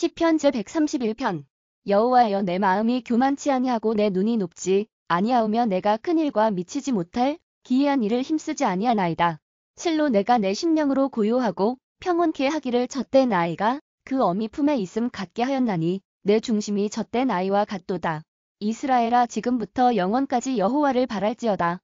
시편 제131편 여호와여 내 마음이 교만치 아니하고 내 눈이 높지 아니하오며 내가 큰 일과 미치지 못할 기이한 일을 힘쓰지 아니하나이다. 실로 내가 내 심령으로 고요하고 평온케 하기를 젖된 나이가그 어미 품에 있음 같게 하였나니 내 중심이 젖된 나이와 같도다. 이스라엘아 지금부터 영원까지 여호와를 바랄지어다.